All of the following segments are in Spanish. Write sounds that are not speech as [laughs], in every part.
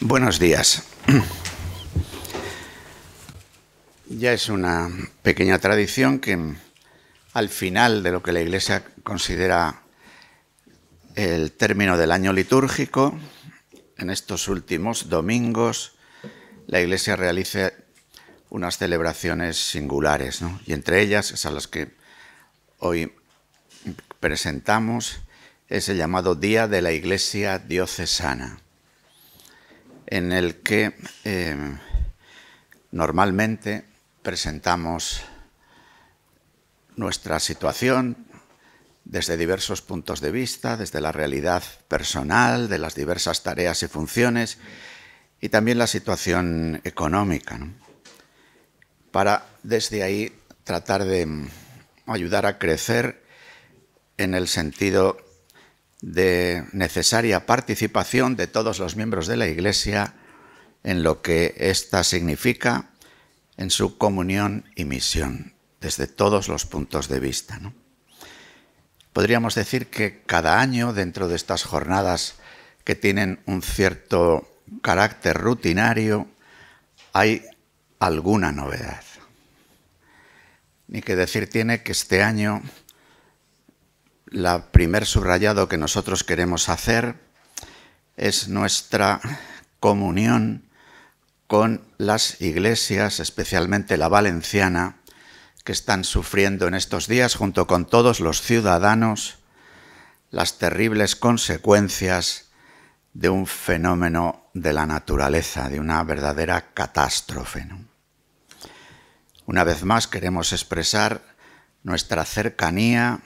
Buenos días. Ya es una pequeña tradición que al final de lo que la Iglesia considera el término del año litúrgico, en estos últimos domingos, la Iglesia realice unas celebraciones singulares, y entre ellas, esas las que hoy presentamos, es el llamado Día de la Iglesia Diocesana en el que em, normalmente presentamos nuestra situación desde diversos puntos de vista, desde la realidad personal, de las diversas tareas y funciones y también la situación económica, para desde ahí tratar de mm, ayudar a crecer en el sentido de necesaria participación de todos los miembros de la Iglesia en lo que ésta significa en su comunión y misión, desde todos los puntos de vista. Podríamos decir que cada año, dentro de estas jornadas que tienen un cierto carácter rutinario, hay alguna novedad. Ni que decir tiene que este año la primer subrayado que nosotros queremos hacer es nuestra comunión con las iglesias, especialmente la valenciana, que están sufriendo en estos días, junto con todos los ciudadanos, las terribles consecuencias de un fenómeno de la naturaleza, de una verdadera catástrofe. Una vez más queremos expresar nuestra cercanía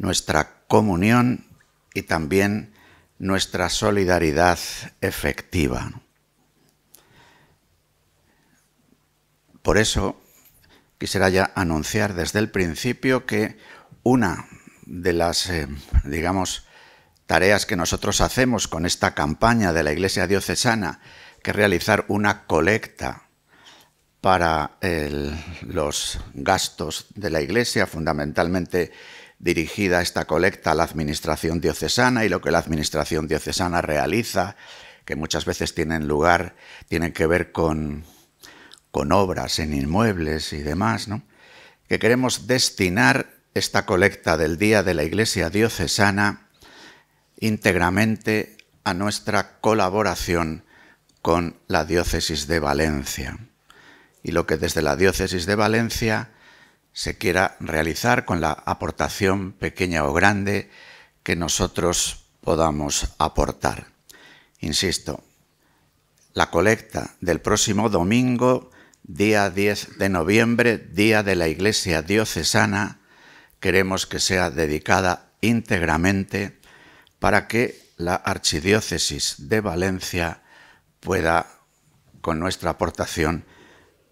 nuestra comunión y también nuestra solidaridad efectiva. Por eso quisiera ya anunciar desde el principio que una de las, eh, digamos, tareas que nosotros hacemos con esta campaña de la Iglesia Diocesana, que es realizar una colecta para los gastos de la Iglesia, fundamentalmente dirigida esta colecta a la administración diocesana y lo que la administración diocesana realiza, que muchas veces tienen lugar, tienen que ver con, obras en inmuebles y demás, ¿no? que queremos destinar esta colecta del Día de la Iglesia Diocesana íntegramente a nuestra colaboración con la Diócesis de Valencia. Y lo que desde la Diócesis de Valencia se quiera realizar con la aportación pequeña o grande que nosotros podamos aportar. Insisto, la colecta del próximo domingo, día 10 de noviembre, día de la Iglesia Diocesana, queremos que sea dedicada íntegramente para que la Archidiócesis de Valencia pueda, con nuestra aportación,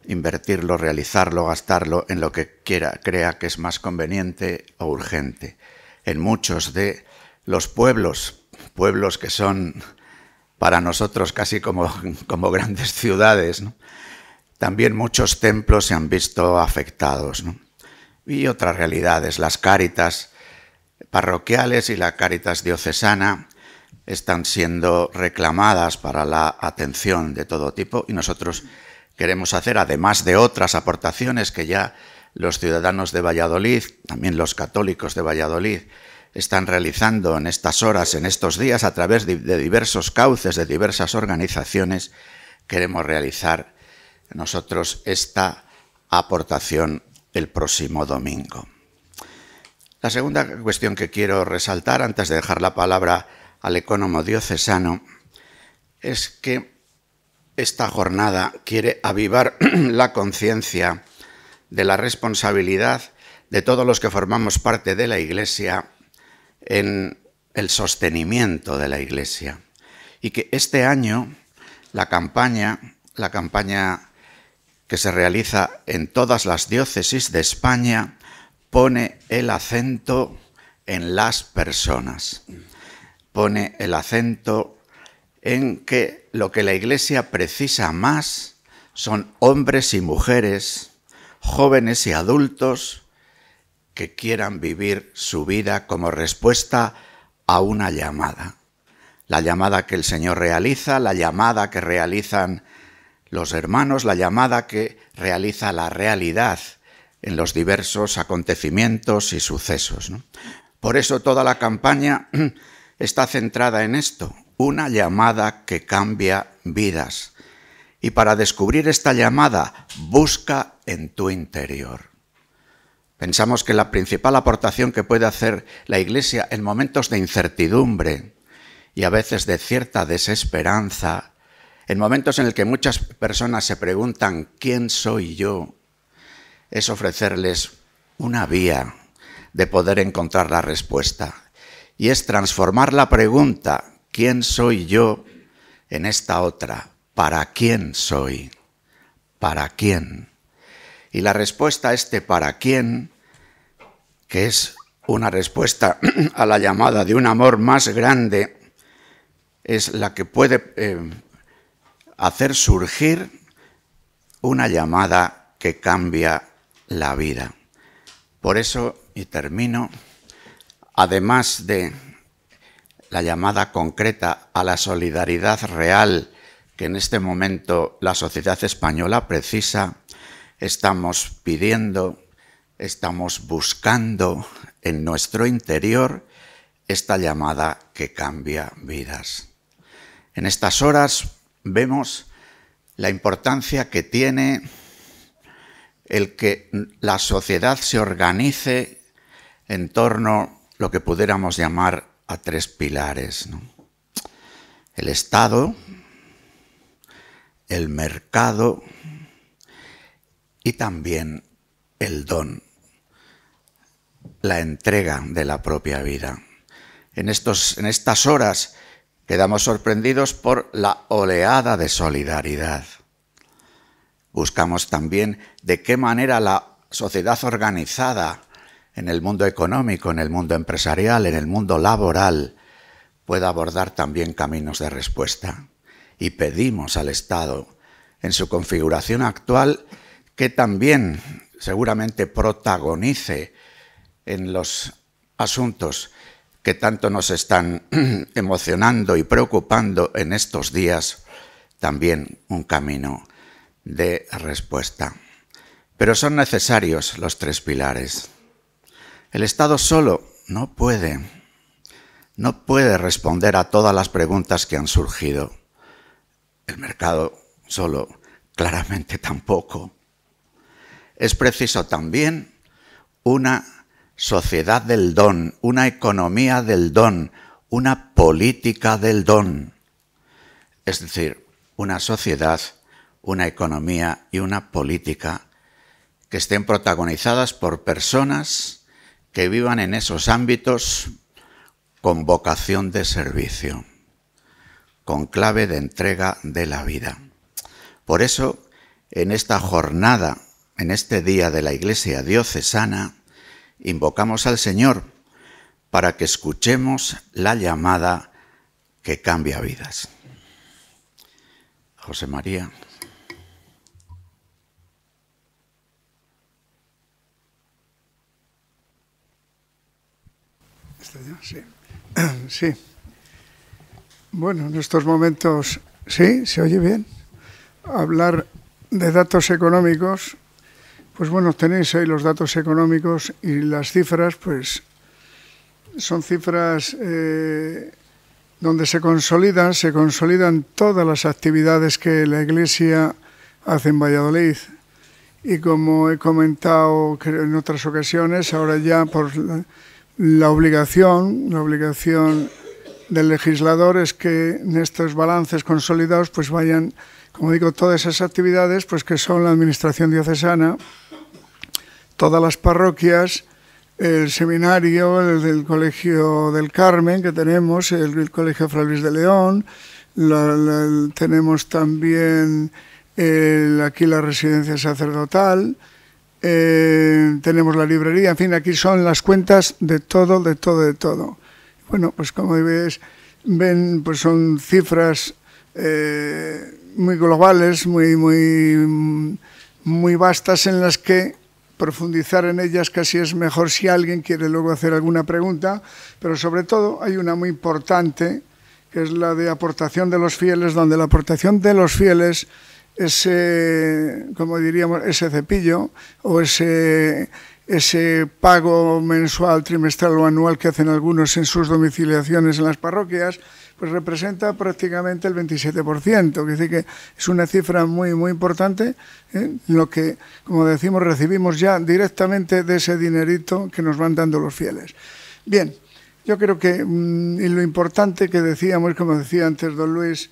invertirlo, realizarlo, gastarlo en lo que quiera, crea que es más conveniente o urgente. En muchos de los pueblos, pueblos que son para nosotros casi como, como grandes ciudades, también muchos templos se han visto afectados. Y otras realidades, las cáritas parroquiales y la cáritas diocesana están siendo reclamadas para la atención de todo tipo y nosotros queremos hacer, además de otras aportaciones que ya los ciudadanos de Valladolid, también los católicos de Valladolid, están realizando en estas horas, en estos días, a través de, diversos cauces, de diversas organizaciones, queremos realizar nosotros esta aportación el próximo domingo. La segunda cuestión que quiero resaltar antes de dejar la palabra al ecónomo diocesano es que esta jornada quiere avivar [clears throat] la conciencia de la responsabilidad de todos los que formamos parte de la Iglesia en el sostenimiento de la Iglesia. Y que este año la campaña, la campaña que se realiza en todas las diócesis de España, pone el acento en las personas, pone el acento en que lo que la Iglesia precisa más son hombres y mujeres, jóvenes y adultos, que quieran vivir su vida como respuesta a una llamada. La llamada que el Señor realiza, la llamada que realizan los hermanos, la llamada que realiza la realidad en los diversos acontecimientos y sucesos. Por eso toda la campaña [clears throat] está centrada en esto, una llamada que cambia vidas. Y para descubrir esta llamada, busca en tu interior. Pensamos que la principal aportación que puede hacer la Iglesia en momentos de incertidumbre y a veces de cierta desesperanza, en momentos en el que muchas personas se preguntan quién soy yo, es ofrecerles una vía de poder encontrar la respuesta. Y es transformar la pregunta ¿Quién soy yo en esta otra? ¿Para quién soy? ¿Para quién? Y la respuesta a este para quién, que es una respuesta [clears throat] a la llamada de un amor más grande, es la que puede eh, hacer surgir una llamada que cambia la vida. Por eso, y termino, además de la llamada concreta a la solidaridad real que en este momento la sociedad española precisa, estamos pidiendo, estamos buscando en nuestro interior esta llamada que cambia vidas. En estas horas vemos la importancia que tiene el que la sociedad se organice en torno a lo que pudiéramos llamar a tres pilares. El Estado, el mercado y también el don, la entrega de la propia vida. En, estos, en estas horas quedamos sorprendidos por la oleada de solidaridad. Buscamos también de qué manera la sociedad organizada en el mundo económico, en el mundo empresarial, en el mundo laboral, pueda abordar también caminos de respuesta. Y pedimos al Estado, en su configuración actual, que también seguramente protagonice en los asuntos que tanto nos están [clears throat] emocionando y preocupando en estos días, también un camino de respuesta. Pero son necesarios los tres pilares. El Estado solo no puede, no puede responder a todas las preguntas que han surgido. El mercado solo claramente [laughs] tampoco. Es preciso también una sociedad del don, una economía del don, una política del don. Es decir, una sociedad, una economía y una política que estén protagonizadas por personas que vivan en esos ámbitos con vocación de servicio, con clave de entrega de la vida. Por eso, en esta jornada, en este día de la Iglesia diocesana, invocamos al Señor para que escuchemos la llamada que cambia vidas. José María. Este, sí. [clears throat] sí. Bueno, en estos momentos, sí, se oye bien. Hablar de datos económicos, pues bueno, tenéis ahí los datos económicos y las cifras, pues son cifras eh, donde se consolidan, se consolidan todas las actividades que la Iglesia hace en Valladolid. Y como he comentado en otras ocasiones, ahora ya por la obligación, la obligación del legislador es que en estos balances consolidados pues vayan, como digo, todas esas actividades pues que son la administración diocesana, todas las parroquias, el seminario, el del Colegio del Carmen que tenemos, el, Colegio Fray Luis de León, la, tenemos también aquí la residencia sacerdotal, eh, tenemos la librería, en fin, aquí son las cuentas de todo, de todo, de todo. Bueno, pues como ves, ven, pues son cifras eh, muy globales, muy, muy, muy vastas en las que profundizar en ellas casi es mejor si alguien quiere luego hacer alguna pregunta, pero sobre todo hay una muy importante, que es la de aportación de los fieles, donde la aportación de los fieles ese, como diríamos, ese cepillo o ese, ese pago mensual, trimestral o anual que hacen algunos en sus domiciliaciones en las parroquias, pues representa prácticamente el 27%, que dice que es una cifra muy muy importante, en ¿eh? lo que, como decimos, recibimos ya directamente de ese dinerito que nos van dando los fieles. Bien, yo creo que mm, lo importante que decíamos, como decía antes don Luis,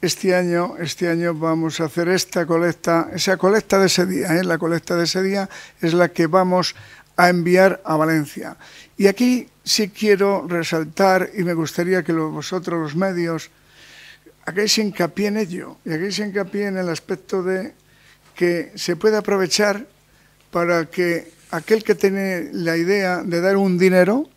este año, este año vamos a hacer esta colecta, esa colecta de ese día, ¿eh? la colecta de ese día es la que vamos a enviar a Valencia. Y aquí sí quiero resaltar, y me gustaría que vosotros los medios hagáis hincapié en ello, y hagáis hincapié en el aspecto de que se puede aprovechar para que aquel que tiene la idea de dar un dinero,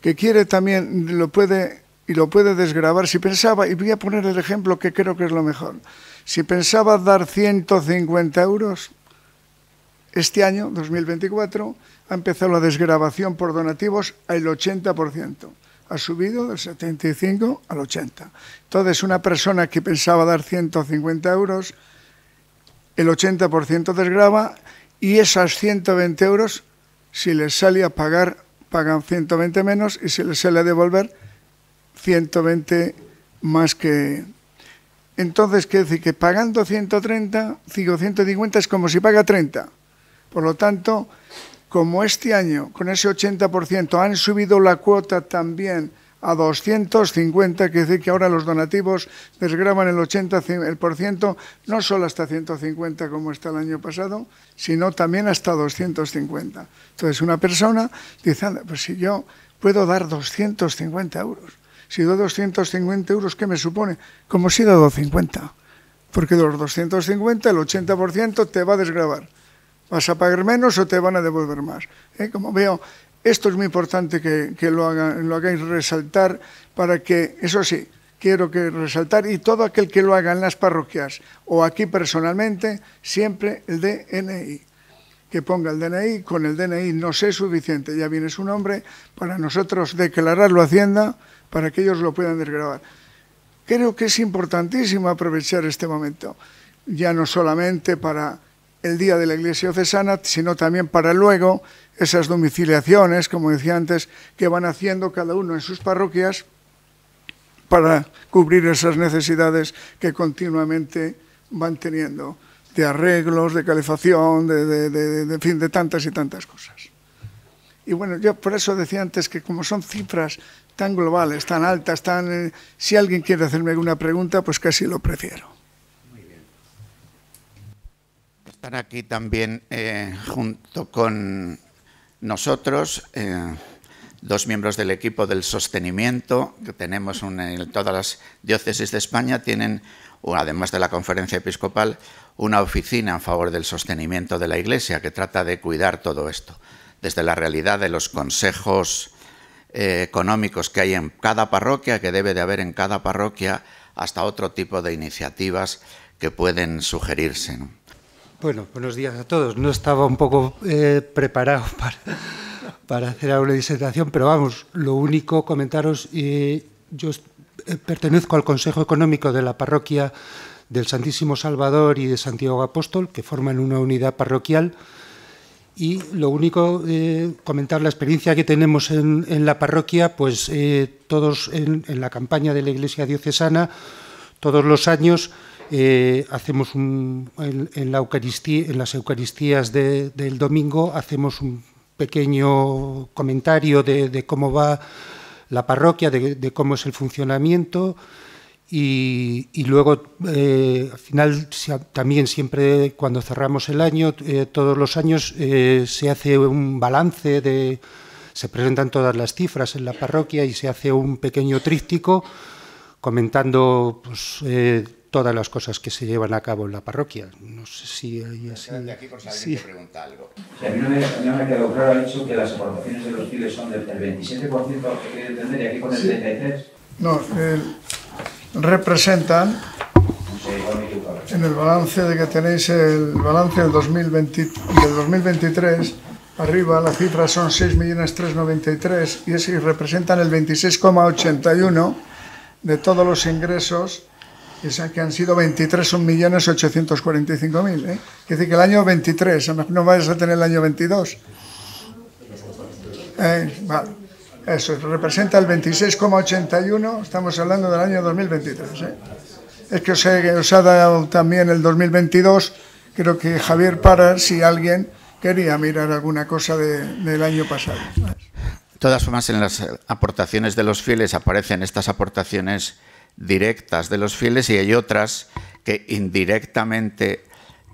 que quiere también, lo puede y lo puede desgrabar. Si pensaba, y voy a poner el ejemplo que creo que es lo mejor, si pensaba dar 150 euros, este año, 2024, ha empezado la desgrabación por donativos al 80%. Ha subido del 75 al 80. Entonces, una persona que pensaba dar 150 euros, el 80% desgraba y esas 120 euros, si les sale a pagar, pagan 120 menos y si les sale a devolver, 120 más que... Entonces, quiere decir que pagando 130, digo 150 es como si paga 30. Por lo tanto, como este año, con ese 80%, han subido la cuota también a 250, quiere decir que ahora los donativos desgraban el 80%, no solo hasta 150 como está el año pasado, sino también hasta 250. Entonces una persona dice, pues si yo puedo dar 250 euros, si doy 250 euros, ¿qué me supone? Como si do dado 50. Porque de los 250, el 80% te va a desgravar. Vas a pagar menos o te van a devolver más. ¿Eh? Como veo, esto es muy importante que, lo, lo hagáis resaltar para que, eso sí, quiero que resaltar, y todo aquel que lo haga en las parroquias o aquí personalmente, siempre el DNI. Que ponga el DNI, con el DNI no sé suficiente, ya viene su nombre, para nosotros declararlo a Hacienda para que ellos lo puedan desgrabar. Creo que es importantísimo aprovechar este momento, ya no solamente para el Día de la Iglesia Ocesana, sino también para luego esas domiciliaciones, como decía antes, que van haciendo cada uno en sus parroquias para cubrir esas necesidades que continuamente van teniendo de arreglos, de calefacción, de fin, de tantas y tantas cosas. Y bueno, yo por eso decía antes que como son cifras tan globales, tan altas, tan... Eh, si alguien quiere hacerme alguna pregunta, pues casi lo prefiero. Muy bien. Están aquí también eh, junto con nosotros eh, dos miembros del equipo del sostenimiento, que tenemos en todas las diócesis de España, tienen, además de la conferencia episcopal, una oficina en favor del sostenimiento de la Iglesia que trata de cuidar todo esto desde la realidad de los consejos eh, económicos que hay en cada parroquia, que debe de haber en cada parroquia, hasta otro tipo de iniciativas que pueden sugerirse. Bueno, buenos días a todos. No estaba un poco eh, preparado [laughs] para, para hacer una disertación, pero vamos, lo único comentaros, yo eh, pertenezco al Consejo Económico de la Parroquia del Santísimo Salvador y de Santiago Apóstol, que forman una unidad parroquial y lo único, eh, comentar la experiencia que tenemos en, la parroquia, pues eh, todos en, la campaña de la Iglesia Diocesana, todos los años eh, hacemos un, en, la Eucaristía, en las Eucaristías del domingo, hacemos un pequeño comentario de, cómo va la parroquia, de cómo es el funcionamiento. Y, y luego, eh, al final, también siempre cuando cerramos el año, eh, todos los años eh, se hace un balance de... Se presentan todas las cifras en la parroquia y se hace un pequeño tríptico comentando pues, eh, todas las cosas que se llevan a cabo en la parroquia. No sé si hay así... De aquí por si sí. pregunta algo. Si a mí no me, no me ha quedado claro, ha dicho que las aportaciones de los fieles son del 27% que quiere entender y aquí con el sí. 33%. No, el representan en el balance de que tenéis el balance del, 2023, arriba la cifra son 6.393.000 y representan el 26,81% de todos los ingresos, que han sido 23.845.000. es ¿eh? decir que el año 23, no vais a tener el año 22. Eh, vale. Eso representa el 26,81, estamos hablando del año 2023. ¿eh? Es que os, ha dado también el 2022, creo que Javier para si alguien quería mirar alguna cosa del año pasado. todas formas, en las aportaciones de los fieles aparecen estas aportaciones directas de los fieles y hay otras que indirectamente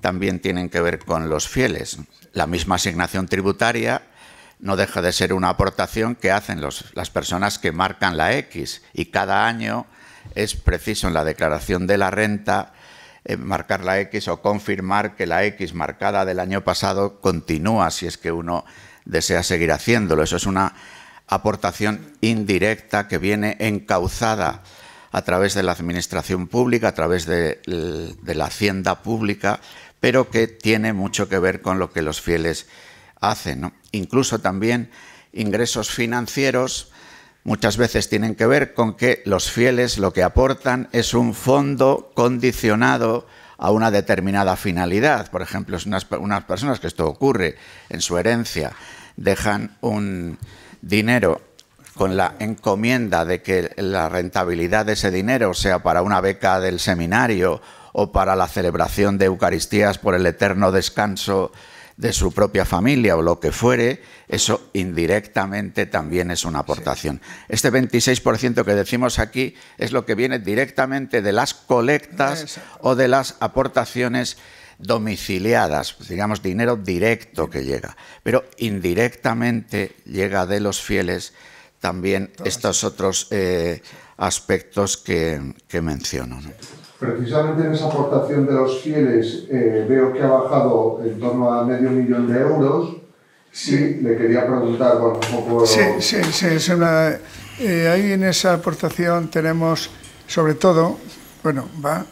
también tienen que ver con los fieles. La misma asignación tributaria no deja de ser una aportación que hacen las personas que marcan la X y cada año es preciso en la declaración de la renta eh, marcar la X o confirmar que la X marcada del año pasado continúa si es que uno desea seguir haciéndolo. Eso es una aportación indirecta que viene encauzada a través de la administración pública, a través de la hacienda pública, pero que tiene mucho que ver con lo que los fieles hacen. Incluso también ingresos financieros muchas veces tienen que ver con que los fieles lo que aportan es un fondo condicionado a una determinada finalidad. Por ejemplo, unas personas que esto ocurre en su herencia dejan un dinero con la encomienda de que la rentabilidad de ese dinero sea para una beca del seminario o para la celebración de Eucaristías por el eterno descanso de su propia familia o lo que fuere, eso indirectamente también es una aportación. Este 26% que decimos aquí es lo que viene directamente de las colectas o de las aportaciones domiciliadas, digamos dinero directo que llega, pero indirectamente llega de los fieles también estos otros eh, aspectos que, menciono. Precisamente en esa aportación de los fieles eh, veo que ha bajado en torno a medio millón de euros. Sí, le quería preguntar un poco... Sí, sí, sí, es una, eh, ahí en esa aportación tenemos sobre todo, bueno, va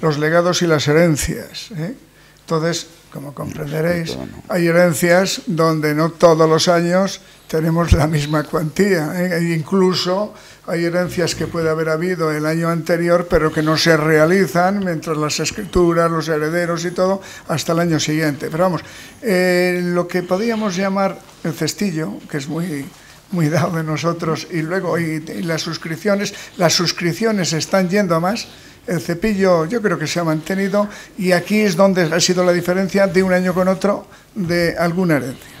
los legados y las herencias. ¿eh? Entonces, como comprenderéis, hay herencias donde no todos los años tenemos la misma cuantía. E incluso hay herencias que puede haber habido el año anterior, pero que no se realizan mientras las escrituras, los herederos y todo, hasta el año siguiente. Pero vamos, eh, lo que podríamos llamar el cestillo, que es muy, muy dado de nosotros, y luego y, las suscripciones, las suscripciones están yendo más, el cepillo yo creo que se ha mantenido, y aquí es donde ha sido la diferencia de un año con otro de alguna herencia.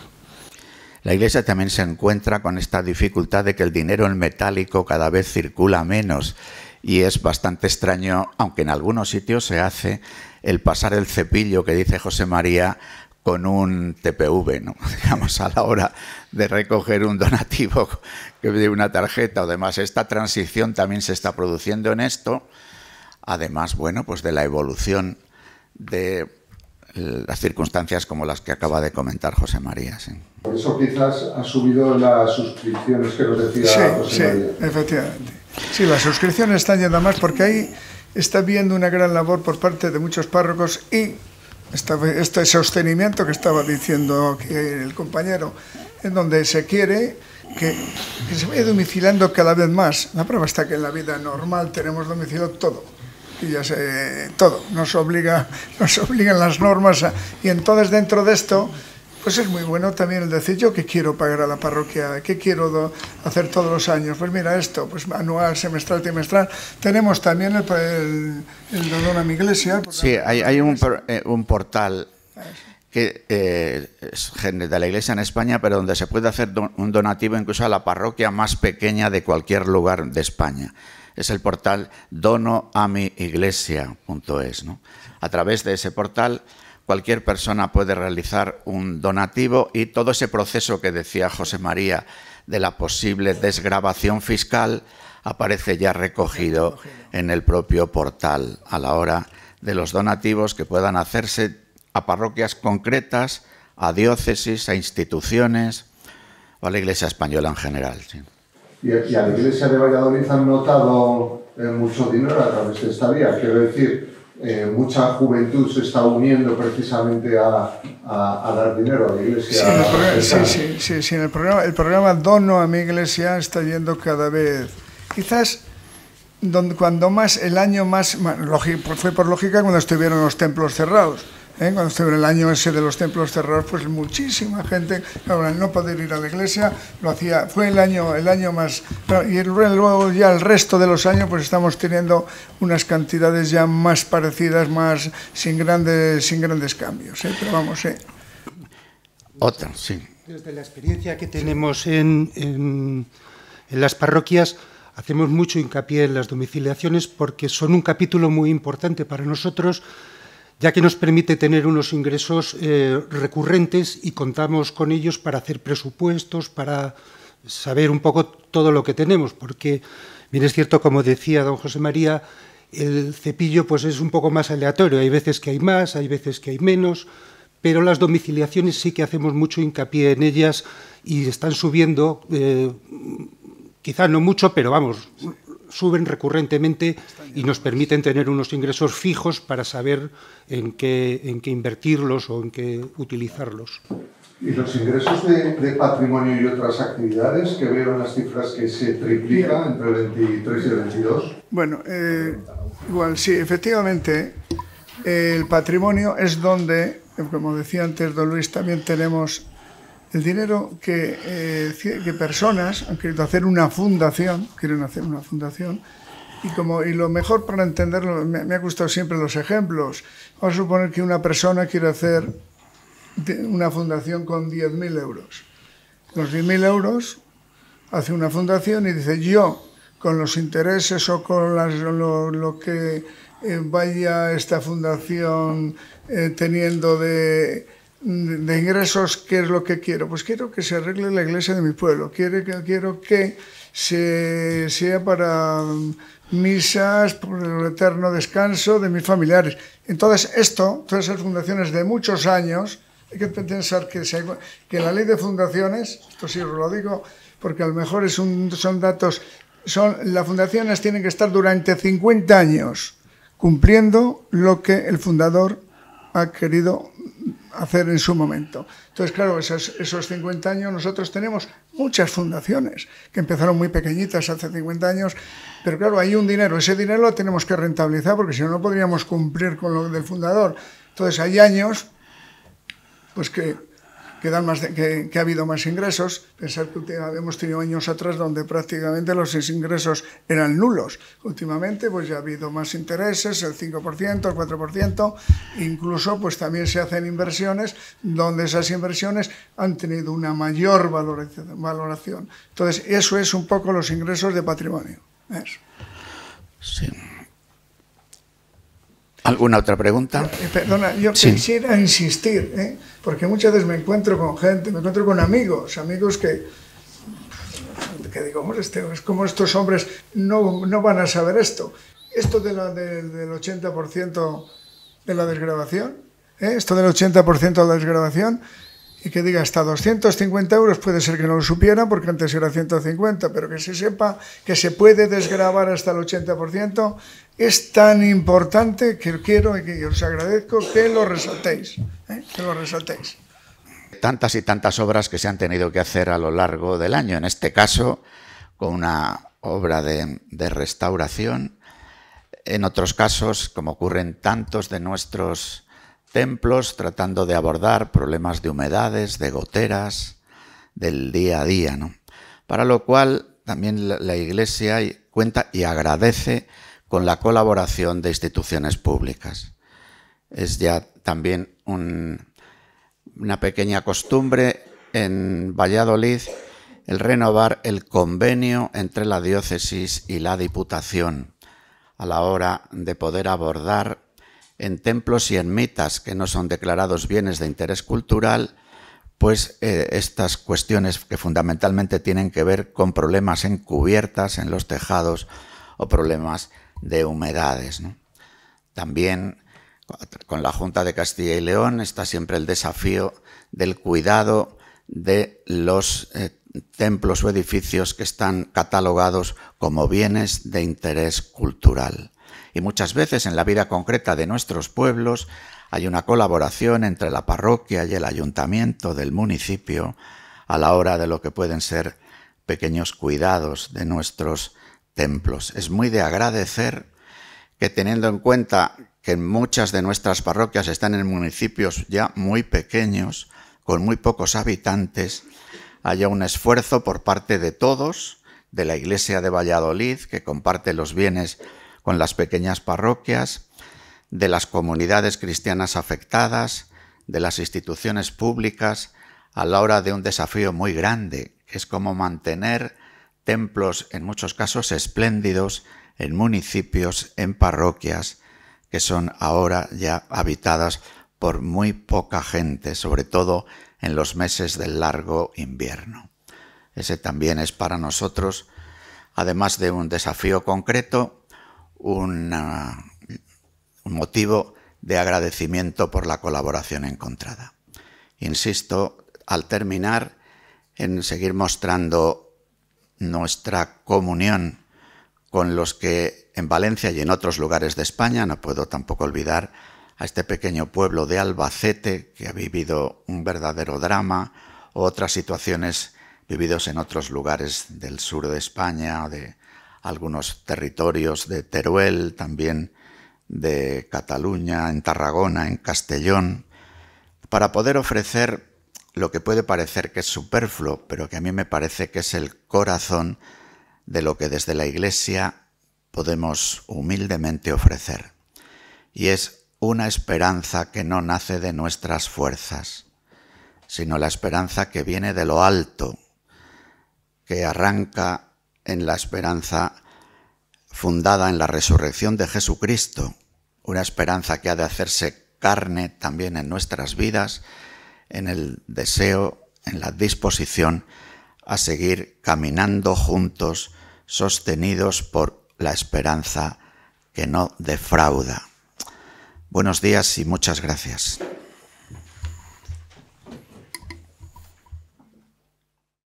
La Iglesia también se encuentra con esta dificultad de que el dinero en metálico cada vez circula menos y es bastante extraño, aunque en algunos sitios se hace, el pasar el cepillo que dice José María con un TPV, ¿no? [laughs] digamos, a la hora de recoger un donativo [laughs] que de una tarjeta o demás. Esta transición también se está produciendo en esto, además, bueno, pues de la evolución de eh, las circunstancias como las que acaba de comentar José María. Por eso quizás ha subido las suscripciones que nos decía sí, José María. Sí, efectivamente. Sí, las suscripciones están yendo más porque ahí está viendo una gran labor por parte de muchos párrocos y este, sostenimiento que estaba diciendo aquí el compañero, en donde se quiere que, que se vaya domicilando cada vez más. La prueba está que en la vida normal tenemos domicilio todo y ya sé, todo, nos, obliga, [laughs] nos obligan las normas. y entonces dentro de esto, pues es muy bueno también el decir, yo qué quiero pagar a la parroquia, qué quiero hacer todos los años. Pues mira esto, pues anual, semestral, trimestral. Tenemos también el, el, a Mi Iglesia. Sí, hay, un, eh, portal que eh, es de la Iglesia en España, pero donde se puede hacer un donativo incluso a la parroquia más pequeña de cualquier lugar de España es el portal donoamiiglesia.es. ¿no? A través de ese portal cualquier persona puede realizar un donativo y todo ese proceso que decía José María de la posible desgrabación fiscal aparece ya recogido en el propio portal a la hora de los donativos que puedan hacerse a parroquias concretas, a diócesis, a instituciones o a la Iglesia española en general y, y, a la Iglesia de Valladolid han notado eh, mucho dinero a través de esta vía. Quiero decir, eh, mucha juventud se está uniendo precisamente a, a, dar dinero a la Iglesia. Sí, sí, sí, sí, el, programa, el programa Dono a mi Iglesia está yendo cada vez. Quizás donde, cuando más, el año más, fue por lógica cuando estuvieron los templos cerrados ¿eh? cuando se el año ese de los templos cerrados, pues muchísima gente, ahora no poder ir a la iglesia, lo hacía, fue el año, el año más, y luego ya el resto de los años, pues estamos teniendo unas cantidades ya más parecidas, más, sin grandes, sin grandes cambios, ¿eh? pero vamos, ¿eh? Otra, sí. Desde la experiencia que tenemos en, en las parroquias, hacemos mucho hincapié en las domiciliaciones porque son un capítulo muy importante para nosotros, ya que nos permite tener unos ingresos eh, recurrentes y contamos con ellos para hacer presupuestos, para saber un poco todo lo que tenemos, porque bien es cierto, como decía don José María, el cepillo pues es un poco más aleatorio, hay veces que hay más, hay veces que hay menos, pero las domiciliaciones sí que hacemos mucho hincapié en ellas y están subiendo, eh, quizá no mucho, pero vamos, suben recurrentemente y nos permiten tener unos ingresos fijos para saber en qué, en qué invertirlos o en qué utilizarlos. ¿Y los ingresos de, patrimonio y otras actividades que veo las cifras que se triplican entre el 23 y el 22? Bueno, eh, igual sí, efectivamente, el patrimonio es donde, como decía antes don Luis, también tenemos el dinero eh, que, personas han querido hacer una fundación, quieren hacer una fundación, y, como, y lo mejor para entenderlo, me, me ha gustado siempre los ejemplos. Vamos a suponer que una persona quiere hacer una fundación con 10.000 euros. Los 10.000 euros hace una fundación y dice, yo, con los intereses o con lo, que eh, vaya esta fundación eh, teniendo de de ingresos, ¿qué es lo que quiero? Pues quiero que se arregle la iglesia de mi pueblo, quiero que, quiero que se, sea para misas, por el eterno descanso de mis familiares. Entonces, esto, todas esas fundaciones de muchos años, hay que pensar que, la ley de fundaciones, esto sí lo digo, porque a lo mejor es un, son datos, son, las fundaciones tienen que estar durante 50 años cumpliendo lo que el fundador ha querido hacer en su momento. Entonces, claro, esos, esos 50 años nosotros tenemos muchas fundaciones que empezaron muy pequeñitas hace 50 años, pero claro, hay un dinero, ese dinero lo tenemos que rentabilizar porque si no, no podríamos cumplir con lo del fundador. Entonces, hay años pues que que, más que, ha habido más ingresos, pensar que hemos tenido años atrás donde prácticamente los ingresos eran nulos. Últimamente pues ya ha habido más intereses, el 5%, el 4%, incluso pues también se hacen inversiones donde esas inversiones han tenido una mayor valoración. Entonces eso es un poco los ingresos de patrimonio. Sí. ¿Alguna otra pregunta? Eh, perdona, yo quisiera insistir, ¿eh? porque muchas veces me encuentro con gente, me encuentro con amigos, amigos que, que digo, este, es como estos hombres no, no, van a saber esto. Esto de la, del 80% de la desgrabación, ¿eh? esto del 80% de la desgrabación, y que diga hasta 250 euros, puede ser que no lo supiera porque antes era 150, pero que se sepa que se puede desgravar hasta el 80%, es tan importante que quiero y que os agradezco que lo resaltéis, ¿eh? que lo resaltéis. Tantas y tantas obras que se han tenido que hacer a lo largo del año, en este caso con una obra de restauración, en otros casos, como ocurren tantos de nuestros tratando de abordar problemas de humedades, de goteras, del día a día, ¿no? Para lo cual también la Iglesia cuenta y agradece con la colaboración de instituciones públicas. Es ya también una pequeña costumbre en Valladolid el renovar el convenio entre la diócesis y la Diputación a la hora de poder abordar en templos y en mitas que no son declarados bienes de interés cultural, pues eh, estas cuestiones que fundamentalmente tienen que ver con problemas en en los tejados o problemas de humedades. También con la Junta de Castilla y León está siempre el desafío del cuidado de los eh, templos o edificios que están catalogados como bienes de interés cultural y muchas veces en la vida concreta de nuestros pueblos hay una colaboración entre la parroquia y el ayuntamiento del municipio a la hora de lo que pueden ser pequeños cuidados de nuestros templos. Es muy de agradecer que teniendo en cuenta que muchas de nuestras parroquias están en municipios ya muy pequeños, con muy pocos habitantes, haya un esfuerzo por parte de todos, de la Iglesia de Valladolid, que comparte los bienes con las pequeñas parroquias, de las comunidades cristianas afectadas, de las instituciones públicas, a la hora de un desafío muy grande, que es como mantener templos, en muchos casos espléndidos, en municipios, en parroquias, que son ahora ya habitadas por muy poca gente, sobre todo en los meses del largo invierno. Ese también es para nosotros, además de un desafío concreto, un motivo de agradecimiento por la colaboración encontrada. Insisto, al terminar, en seguir mostrando nuestra comunión con los que en Valencia y en otros lugares de España, no puedo tampoco olvidar a este pequeño pueblo de Albacete que ha vivido un verdadero drama, otras situaciones vividos en otros lugares del sur de España, de, algunos territorios de Teruel, también de Cataluña, en Tarragona, en Castellón, para poder ofrecer lo que puede parecer que es superfluo, pero que a mí me parece que es el corazón de lo que desde la Iglesia podemos humildemente ofrecer. Y es una esperanza que no nace de nuestras fuerzas, sino la esperanza que viene de lo alto, que arranca en la esperanza fundada en la resurrección de Jesucristo, una esperanza que ha de hacerse carne también en nuestras vidas, en el deseo, en la disposición a seguir caminando juntos, sostenidos por la esperanza que no defrauda. Buenos días y muchas gracias.